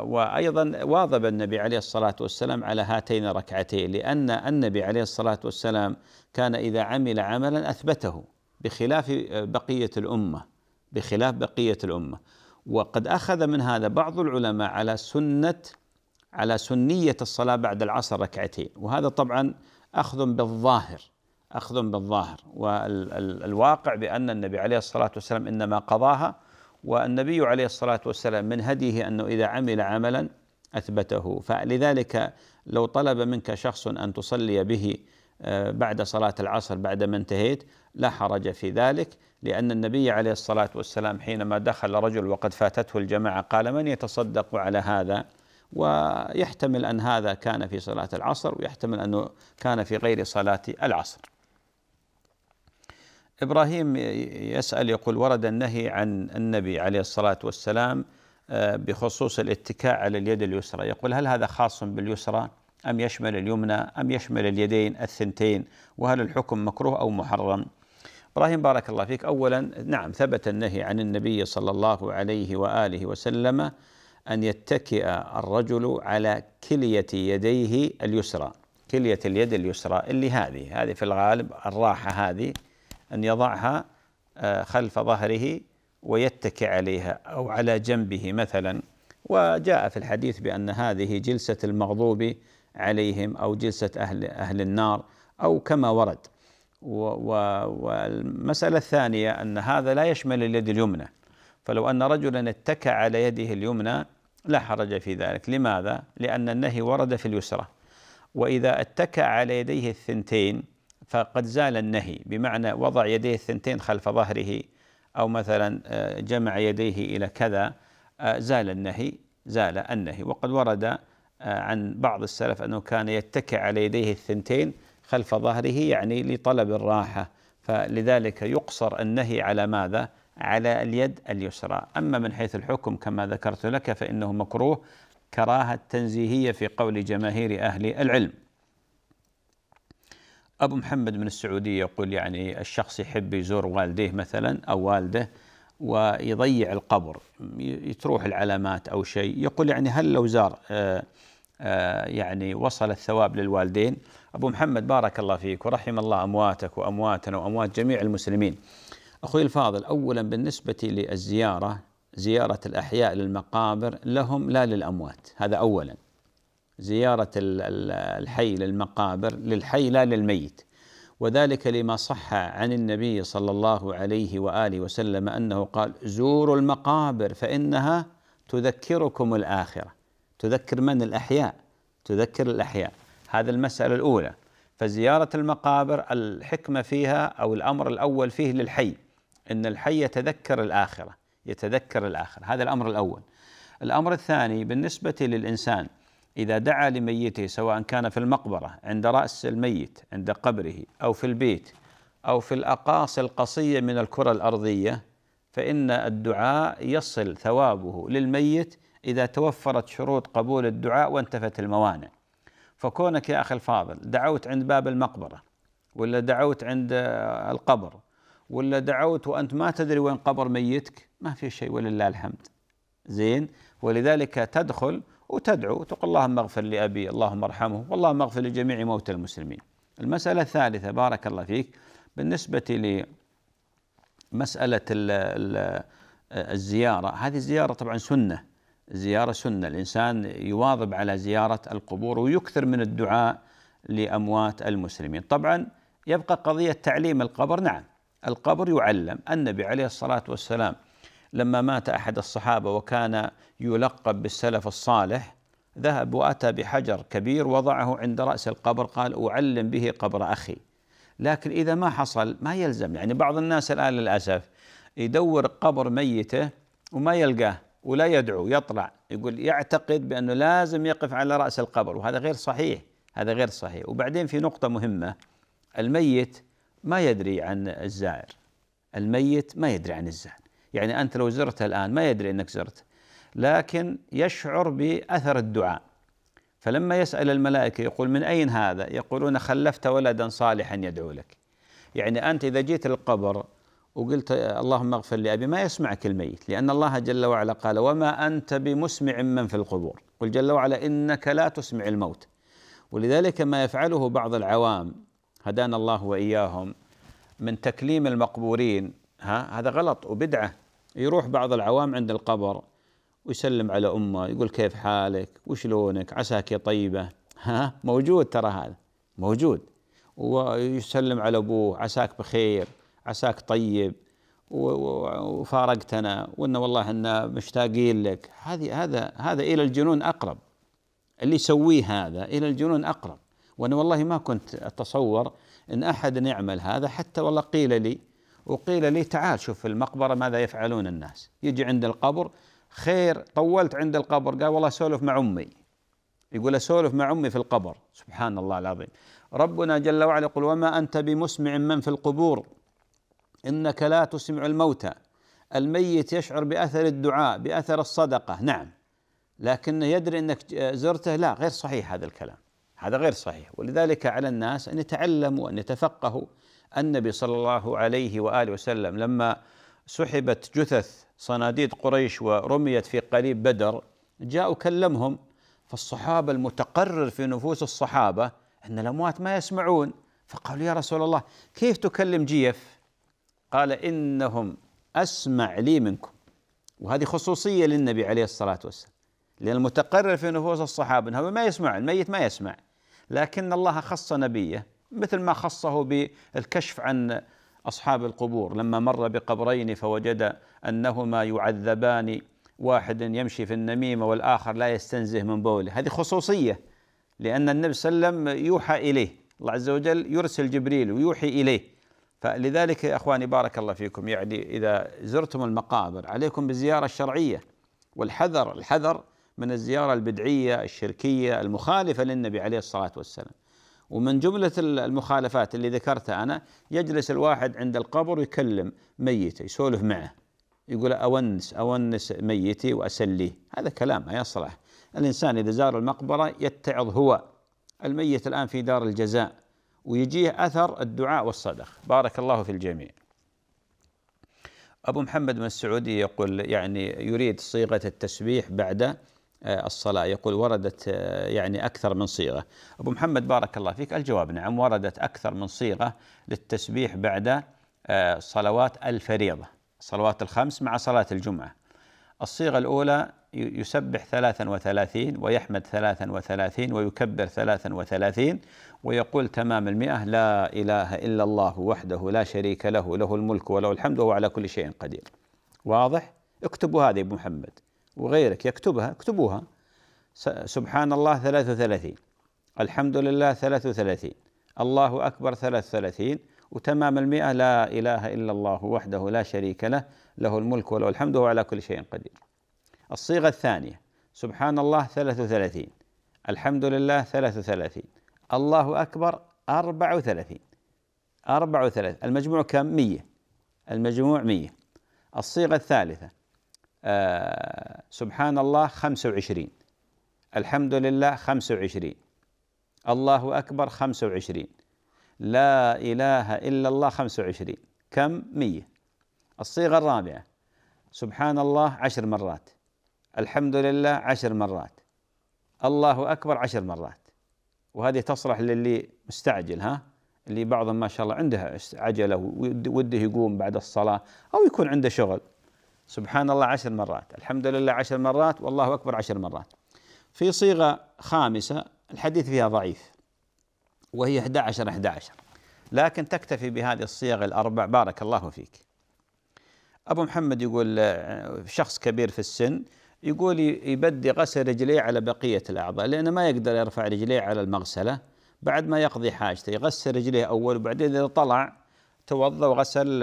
وأيضا واظب النبي عليه الصلاة والسلام على هاتين الركعتين لأن النبي عليه الصلاة والسلام كان إذا عمل عملا أثبته بخلاف بقية الأمة بخلاف بقية الأمة وقد أخذ من هذا بعض العلماء على سنة على سنية الصلاة بعد العصر ركعتين وهذا طبعا أخذ بالظاهر أخذ بالظاهر والواقع بأن النبي عليه الصلاة والسلام إنما قضاها والنبي عليه الصلاة والسلام من هديه أنه إذا عمل عملا أثبته فلذلك لو طلب منك شخص أن تصلي به آه، بعد صلاة العصر بعد ما انتهيت لا حرج في ذلك لأن النبي عليه الصلاة والسلام حينما دخل رجل وقد فاتته الجماعة قال من يتصدق على هذا ويحتمل أن هذا كان في صلاة العصر ويحتمل أنه كان في غير صلاة العصر إبراهيم يسأل يقول ورد النهي عن النبي عليه الصلاة والسلام آه، بخصوص الاتكاء على اليد اليسرى يقول هل هذا خاص باليسرى أم يشمل اليمنى أم يشمل اليدين الثنتين وهل الحكم مكروه أو محرم إبراهيم بارك الله فيك أولا نعم ثبت النهي عن النبي صلى الله عليه وآله وسلم أن يتكئ الرجل على كلية يديه اليسرى كلية اليد اليسرى اللي هذه هذه في الغالب الراحة هذه أن يضعها آه، خلف ظهره ويتكئ عليها أو على جنبه مثلا وجاء في الحديث بأن هذه جلسة المغضوب عليهم أو جلسة أهل, أهل النار أو كما ورد والمسألة الثانية أن هذا لا يشمل اليد اليمنى فلو أن رجلا اتكى على يده اليمنى لا حرج في ذلك لماذا؟ لأن النهي ورد في اليسرى وإذا اتكى على يديه الثنتين فقد زال النهي بمعنى وضع يديه الثنتين خلف ظهره أو مثلا آه، جمع يديه إلى كذا آه، زال النهي زال النهي وقد ورد آه، عن بعض السلف أنه كان يتكئ على يديه الثنتين خلف ظهره يعني لطلب الراحة فلذلك يقصر النهي على ماذا؟ على اليد اليسرى أما من حيث الحكم كما ذكرت لك فإنه مكروه كراهة تنزيهية في قول جماهير أهل العلم أبو محمد من السعودية يقول يعني الشخص يحب يزور والديه مثلا أو والده ويضيع القبر تروح العلامات أو شيء يقول يعني هل لو زار آه، آه، يعني وصل الثواب للوالدين أبو محمد بارك الله فيك ورحم الله أمواتك وأمواتنا وأموات جميع المسلمين أخوي الفاضل أولا بالنسبة للزيارة زيارة الأحياء للمقابر لهم لا للأموات هذا أولا زيارة الحي للمقابر للحي لا للميت وذلك لما صح عن النبي صلى الله عليه وآله وسلم أنه قال زوروا المقابر فإنها تذكركم الآخرة تذكر من الأحياء تذكر الأحياء هذا المسألة الأولى فزيارة المقابر الحكمة فيها أو الأمر الأول فيه للحي أن الحي يتذكر الآخرة يتذكر الآخرة هذا الأمر الأول الأمر الثاني بالنسبة للإنسان إذا دعا لميته سواء كان في المقبرة عند رأس الميت عند قبره أو في البيت أو في الأقاصي القصية من الكرة الأرضية فإن الدعاء يصل ثوابه للميت إذا توفرت شروط قبول الدعاء وانتفت الموانع فكونك يا أخي الفاضل دعوت عند باب المقبرة ولا دعوت عند القبر ولا دعوت وأنت ما تدري وين قبر ميتك ما في شيء ولله الحمد زين ولذلك تدخل وتدعو تقول اللهم اغفر لأبي اللهم ارحمه واللهم اغفر لجميع موتى المسلمين المسألة الثالثة بارك الله فيك بالنسبة لمسألة الزيارة هذه الزيارة طبعا سنة زيارة سنة الإنسان يواظب على زيارة القبور ويكثر من الدعاء لأموات المسلمين طبعا يبقى قضية تعليم القبر نعم القبر يعلم النبي عليه الصلاة والسلام لما مات أحد الصحابة وكان يلقب بالسلف الصالح ذهب وأتى بحجر كبير وضعه عند رأس القبر قال أعلم به قبر أخي لكن إذا ما حصل ما يلزم يعني بعض الناس الآن للأسف يدور قبر ميته وما يلقاه ولا يدعو يطلع يقول يعتقد بأنه لازم يقف على رأس القبر وهذا غير صحيح هذا غير صحيح وبعدين في نقطة مهمة الميت ما يدري عن الزائر الميت ما يدري عن الزائر يعني أنت لو زرته الآن ما يدري أنك زرت لكن يشعر بأثر الدعاء فلما يسأل الملائكة يقول من أين هذا يقولون خلفت ولدا صالحا يدعو لك يعني أنت إذا جيت للقبر وقلت اللهم اغفر لأبي ما يسمعك الميت لأن الله جل وعلا قال وما أنت بمسمع من في القبور قل جل وعلا إنك لا تسمع الموت ولذلك ما يفعله بعض العوام هدانا الله وإياهم من تكليم المقبورين ها هذا غلط وبدعة يروح بعض العوام عند القبر ويسلم على امه يقول كيف حالك وشلونك عساك يا طيبه ها موجود ترى هذا موجود ويسلم على ابوه عساك بخير عساك طيب وفارقتنا وان والله احنا مشتاقين لك هذه هذا هذا الى الجنون اقرب اللي يسويه هذا الى الجنون اقرب وانا والله ما كنت اتصور ان احد يعمل هذا حتى والله قيل لي وقيل لي تعال شوف في المقبرة ماذا يفعلون الناس يجي عند القبر خير طولت عند القبر قال والله سولف مع أمي يقول أسولف مع أمي في القبر سبحان الله العظيم ربنا جل وعلا يقول وما أنت بمسمع من في القبور إنك لا تسمع الموتى الميت يشعر بأثر الدعاء بأثر الصدقة نعم لكنه يدري أنك زرته لا غير صحيح هذا الكلام هذا غير صحيح ولذلك على الناس أن يتعلموا وأن يتفقهوا النبي صلى الله عليه واله وسلم لما سحبت جثث صناديد قريش ورميت في قليب بدر جاء وكلمهم فالصحابه المتقرر في نفوس الصحابه ان الاموات ما يسمعون فقالوا يا رسول الله كيف تكلم جيف؟ قال انهم اسمع لي منكم وهذه خصوصيه للنبي عليه الصلاه والسلام لان المتقرر في نفوس الصحابه انهم ما يسمعون الميت ما يسمع لكن الله خص نبيه مثل ما خصه بالكشف عن أصحاب القبور لما مر بقبرين فوجد أنهما يعذبان واحد يمشي في النميمة والآخر لا يستنزه من بوله هذه خصوصية لأن النبي صلى الله عليه وسلم يوحى إليه الله عز وجل يرسل جبريل ويوحي إليه فلذلك يا إخواني بارك الله فيكم يعني إذا زرتم المقابر عليكم بالزيارة الشرعية والحذر الحذر من الزيارة البدعية الشركية المخالفة للنبي عليه الصلاة والسلام ومن جملة المخالفات اللي ذكرتها أنا يجلس الواحد عند القبر يكلم ميته يسولف معه يقول أونس أونس ميتي وأسليه هذا كلام ما يصلح الإنسان إذا زار المقبرة يتعظ هو الميت الآن في دار الجزاء ويجيه أثر الدعاء والصدق بارك الله في الجميع أبو محمد من السعودي يقول يعني يريد صيغة التسبيح بعد آه، الصلاة يقول وردت آه، يعني أكثر من صيغة أبو محمد بارك الله فيك الجواب نعم وردت أكثر من صيغة للتسبيح بعد آه، صلوات الفريضة صلوات الخمس مع صلاة الجمعة الصيغة الأولى يسبح 33 ويحمد 33 ويكبر 33 ويقول تمام المئة لا إله إلا الله وحده لا شريك له له الملك وله الحمد وهو على كل شيء قدير واضح؟ اكتبوا هذه أبو محمد وغيرك يكتبها اكتبوها سبحان الله 33 الحمد لله 33 الله أكبر 33 وتمام المئة لا إله إلا الله وحده لا شريك له له الملك وله الحمد وهو على كل شيء قدير الصيغة الثانية سبحان الله 33 الحمد لله 33 الله أكبر 34 34 المجموع كم 100 المجموع 100 الصيغة الثالثة آه، سبحان الله 25 الحمد لله 25 الله أكبر 25 لا إله إلا الله 25 كم 100 الصيغة الرابعة سبحان الله عشر مرات الحمد لله عشر مرات الله أكبر عشر مرات وهذه تصلح للي مستعجل ها اللي بعضهم ما شاء الله عنده عجله وده يقوم بعد الصلاه او يكون عنده شغل سبحان الله عشر مرات الحمد لله عشر مرات والله أكبر عشر مرات في صيغة خامسة الحديث فيها ضعيف وهي 11 11 لكن تكتفي بهذه الصيغ الأربع بارك الله فيك أبو محمد يقول شخص كبير في السن يقول يبدي غسل رجليه على بقية الأعضاء لأنه ما يقدر يرفع رجليه على المغسلة بعد ما يقضي حاجته يغسل رجليه أول وبعدين إذا طلع توضا وغسل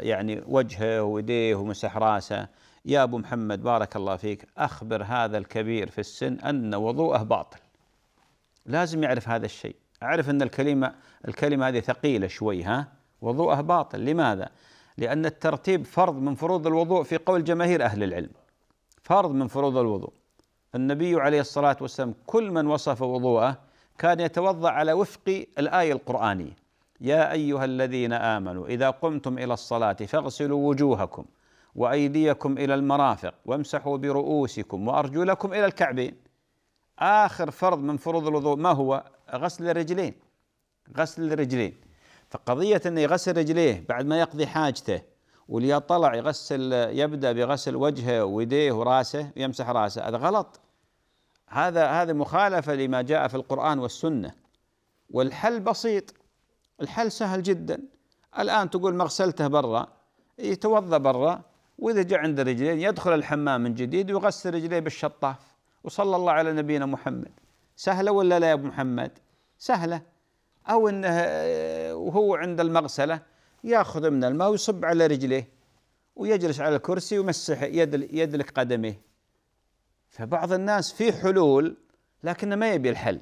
يعني وجهه ويديه ومسح راسه يا ابو محمد بارك الله فيك اخبر هذا الكبير في السن ان وضوءه باطل لازم يعرف هذا الشيء اعرف ان الكلمه الكلمه هذه ثقيله شوي ها وضوءه باطل لماذا؟ لان الترتيب فرض من فروض الوضوء في قول جماهير اهل العلم فرض من فروض الوضوء النبي عليه الصلاه والسلام كل من وصف وضوءه كان يتوضا على وفق الايه القرانيه يا ايها الذين امنوا اذا قمتم الى الصلاه فاغسلوا وجوهكم وايديكم الى المرافق وامسحوا برؤوسكم وارجلكم الى الكعبين اخر فرض من فروض الوضوء ما هو غسل الرجلين غسل الرجلين فقضيه انه يغسل رجليه بعد ما يقضي حاجته واللي طلع يغسل يبدا بغسل وجهه ويديه وراسه يمسح راسه هذا غلط هذا هذا مخالفه لما جاء في القران والسنه والحل بسيط الحل سهل جدا الآن تقول مغسلته برا يتوضأ برا وإذا جاء عند رجلين يدخل الحمام من جديد ويغسل رجليه بالشطاف وصلى الله على نبينا محمد سهلة ولا لا يا أبو محمد سهلة أو أنه وهو عند المغسلة يأخذ من الماء ويصب على رجليه ويجلس على الكرسي ويمسح يد يدلك قدميه فبعض الناس في حلول لكنه ما يبي الحل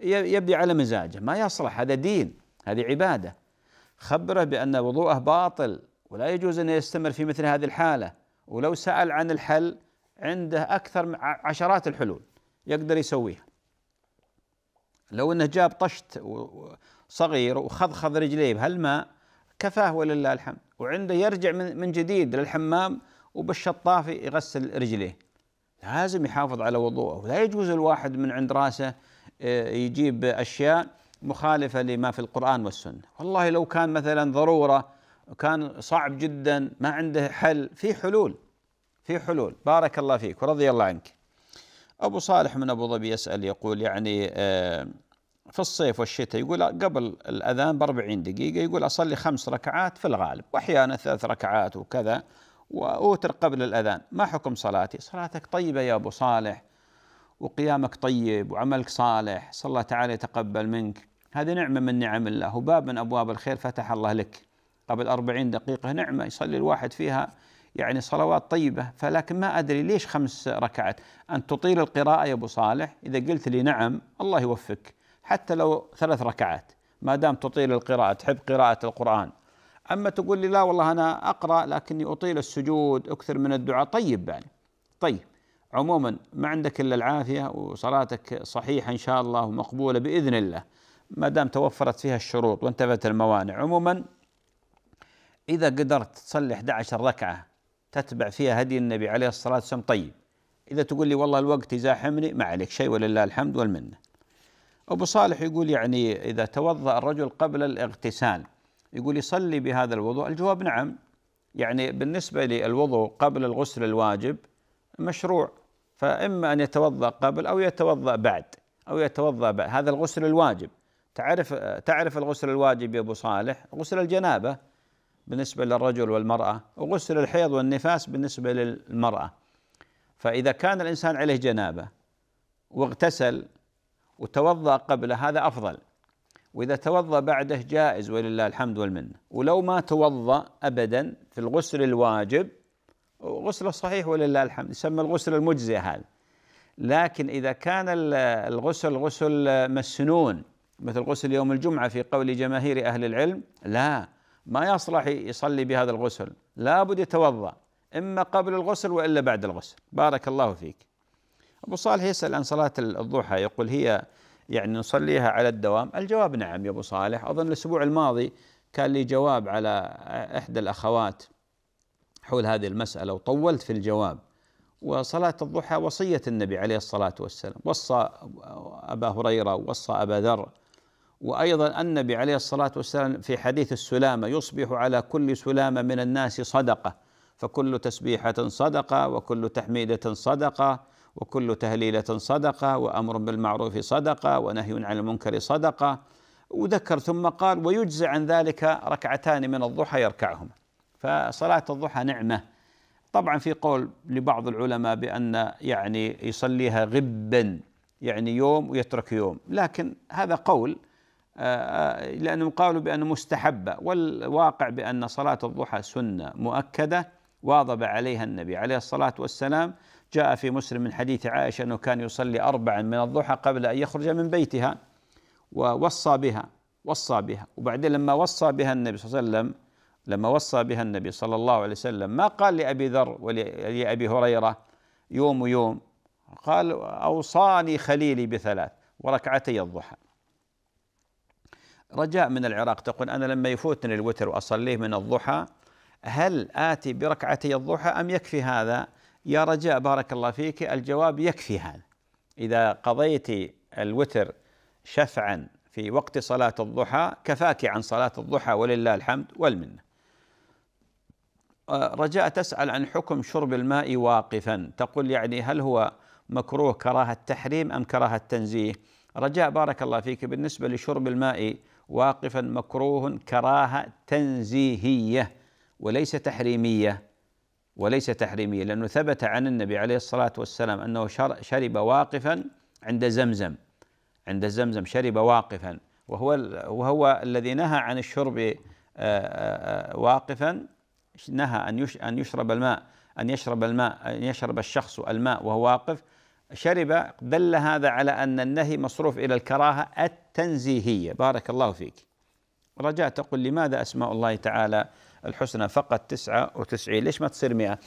يبي على مزاجه ما يصلح هذا دين هذه عبادة خبره بأن وضوءه باطل ولا يجوز أن يستمر في مثل هذه الحالة ولو سأل عن الحل عنده أكثر من عشرات الحلول يقدر يسويها لو أنه جاب طشت صغير وخضخض رجليه بهالماء كفاه ولله الحمد وعنده يرجع من جديد للحمام وبالشطافي يغسل رجليه لازم يحافظ على وضوءه ولا يجوز الواحد من عند راسه آه، يجيب أشياء مخالفة لما في القرآن والسنة والله لو كان مثلا ضرورة كان صعب جدا ما عنده حل في حلول في حلول بارك الله فيك ورضي الله عنك أبو صالح من أبو ظبي يسأل يقول يعني آه، في الصيف والشتاء يقول قبل الأذان بأربعين دقيقة يقول أصلي خمس ركعات في الغالب وأحيانا ثلاث ركعات وكذا وأوتر قبل الأذان ما حكم صلاتي صلاتك طيبة يا أبو صالح وقيامك طيب وعملك صالح صلى الله تعالى يتقبل منك هذه نعمة من نعم الله وباب من أبواب الخير فتح الله لك قبل أربعين دقيقة نعمة يصلي الواحد فيها يعني صلوات طيبة فلكن ما أدري ليش خمس ركعات أن تطيل القراءة يا أبو صالح إذا قلت لي نعم الله يوفقك حتى لو ثلاث ركعات ما دام تطيل القراءة تحب قراءة القرآن أما تقول لي لا والله أنا أقرأ لكني أطيل السجود أكثر من الدعاء طيب يعني طيب عموما ما عندك إلا العافية وصلاتك صحيحة إن شاء الله ومقبولة بإذن الله ما دام توفرت فيها الشروط وانتفت الموانع عموما إذا قدرت تصلي 11 ركعة تتبع فيها هدي النبي عليه الصلاة والسلام طيب إذا تقول لي والله الوقت يزاحمني ما عليك شيء ولله الحمد والمنة أبو صالح يقول يعني إذا توضأ الرجل قبل الاغتسال يقول يصلي بهذا الوضوء الجواب نعم يعني بالنسبة للوضوء قبل الغسل الواجب مشروع فإما أن يتوضأ قبل أو يتوضأ بعد أو يتوضأ بعد هذا الغسل الواجب تعرف تعرف الغسل الواجب يا ابو صالح غسل الجنابه بالنسبه للرجل والمراه وغسل الحيض والنفاس بالنسبه للمراه فاذا كان الانسان عليه جنابه واغتسل وتوضا قبله هذا افضل واذا توضا بعده جائز ولله الحمد والمنه ولو ما توضا ابدا في الغسل الواجب غسل صحيح ولله الحمد يسمى الغسل المجزي هذا لكن اذا كان الغسل غسل مسنون مثل غسل يوم الجمعة في قول جماهير أهل العلم لا ما يصلح يصلي بهذا الغسل لابد يتوضأ إما قبل الغسل وإلا بعد الغسل بارك الله فيك أبو صالح يسأل عن صلاة الضحى يقول هي يعني نصليها على الدوام الجواب نعم يا أبو صالح أظن الأسبوع الماضي كان لي جواب على إحدى الأخوات حول هذه المسألة وطولت في الجواب وصلاة الضحى وصية النبي عليه الصلاة والسلام وصى أبا هريرة ووصى أبا ذر وايضا النبي عليه الصلاه والسلام في حديث السلامه يصبح على كل سلامه من الناس صدقه فكل تسبيحه صدقه وكل تحميده صدقه وكل تهليله صدقه وامر بالمعروف صدقه ونهي عن المنكر صدقه وذكر ثم قال ويجزي عن ذلك ركعتان من الضحى يركعهما فصلاه الضحى نعمه طبعا في قول لبعض العلماء بان يعني يصليها غبا يعني يوم ويترك يوم لكن هذا قول آه، آه، لأنهم قالوا بأن مستحبة والواقع بأن صلاة الضحى سنة مؤكدة واظب عليها النبي عليه الصلاة والسلام جاء في مسلم من حديث عائشة أنه كان يصلي أربعا من الضحى قبل أن يخرج من بيتها ووصى بها وصى بها وبعدين لما وصى بها النبي صلى الله عليه وسلم لما وصى بها النبي صلى الله عليه وسلم ما قال لأبي ذر ولأبي هريرة يوم يوم قال أوصاني خليلي بثلاث وركعتي الضحى رجاء من العراق تقول أنا لما يفوتني الوتر وأصليه من الضحى هل آتي بركعتي الضحى أم يكفي هذا يا رجاء بارك الله فيك الجواب يكفي هذا إذا قضيت الوتر شفعا في وقت صلاة الضحى كفاك عن صلاة الضحى ولله الحمد والمنة آه، رجاء تسأل عن حكم شرب الماء واقفا تقول يعني هل هو مكروه كراهة تحريم أم كراهة تنزيه رجاء بارك الله فيك بالنسبة لشرب الماء واقفا مكروه كراهه تنزيهيه وليس تحريميه وليس تحريميه لانه ثبت عن النبي عليه الصلاه والسلام انه شرب واقفا عند زمزم عند زمزم شرب واقفا وهو وهو الذي نهى عن الشرب آه، آه، آه، واقفا نهى ان ان يشرب الماء ان يشرب الماء ان يشرب الشخص الماء وهو واقف شرب دل هذا على أن النهي مصروف إلى الكراهة التنزيهية بارك الله فيك رجاء تقول لماذا أسماء الله تعالى الحسنى فقط تسعة وتسعين ليش ما تصير مئة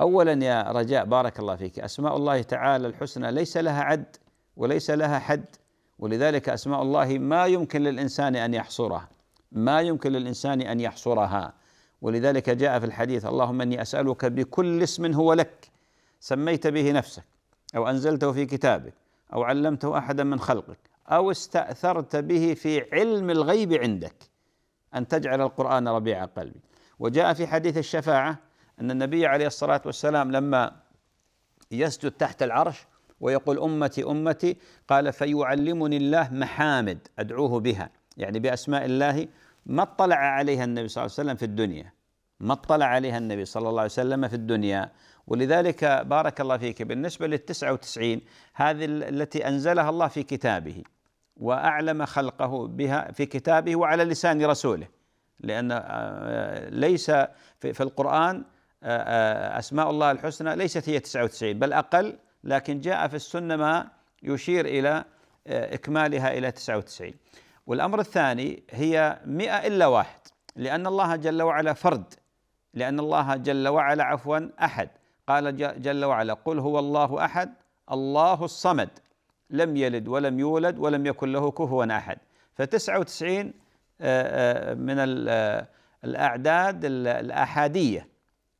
أولا يا رجاء بارك الله فيك أسماء الله تعالى الحسنى ليس لها عد وليس لها حد ولذلك أسماء الله ما يمكن للإنسان أن يحصرها ما يمكن للإنسان أن يحصرها ولذلك جاء في الحديث اللهم إني أسألك بكل اسم هو لك سميت به نفسك أو أنزلته في كتابك أو علمته أحدا من خلقك أو استأثرت به في علم الغيب عندك أن تجعل القرآن ربيع قلبي وجاء في حديث الشفاعة أن النبي عليه الصلاة والسلام لما يسجد تحت العرش ويقول أمتي أمتي قال فيعلمني الله محامد أدعوه بها يعني بأسماء الله ما اطلع عليها النبي صلى الله عليه وسلم في الدنيا ما اطلع عليها النبي صلى الله عليه وسلم في الدنيا ولذلك بارك الله فيك بالنسبة للتسعة وتسعين هذه التي أنزلها الله في كتابه وأعلم خلقه بها في كتابه وعلى لسان رسوله لأن آه، آه، ليس في القرآن آه، أسماء الله الحسنى ليست هي 99 بل أقل لكن جاء في السنة ما يشير إلى إكمالها إلى 99 والأمر الثاني هي 100 إلا واحد لأن الله جل وعلا فرد لأن الله جل وعلا عفوا أحد قال جل وعلا قل هو الله احد الله الصمد لم يلد ولم يولد ولم يكن له كفوا احد ف99 آه، آه، من آه، الاعداد الاحاديه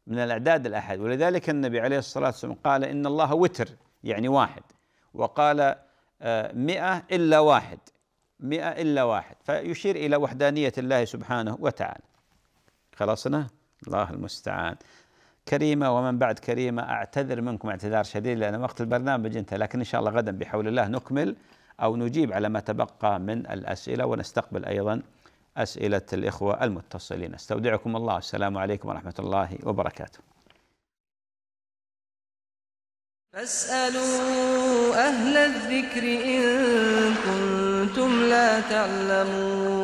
من الاعداد الاحد ولذلك النبي عليه الصلاه والسلام قال ان الله وتر يعني واحد وقال مئة إلا واحد مئة إلا واحد فيشير إلى وحدانية الله سبحانه وتعالى خلصنا الله المستعان كريمة ومن بعد كريمة أعتذر منكم اعتذار شديد لأن وقت البرنامج انتهى لكن إن شاء الله غدا بحول الله نكمل أو نجيب على ما تبقى من الأسئلة ونستقبل أيضا أسئلة الإخوة المتصلين استودعكم الله السلام عليكم ورحمة الله وبركاته فاسألوا أهل الذكر إن كنتم لا تعلمون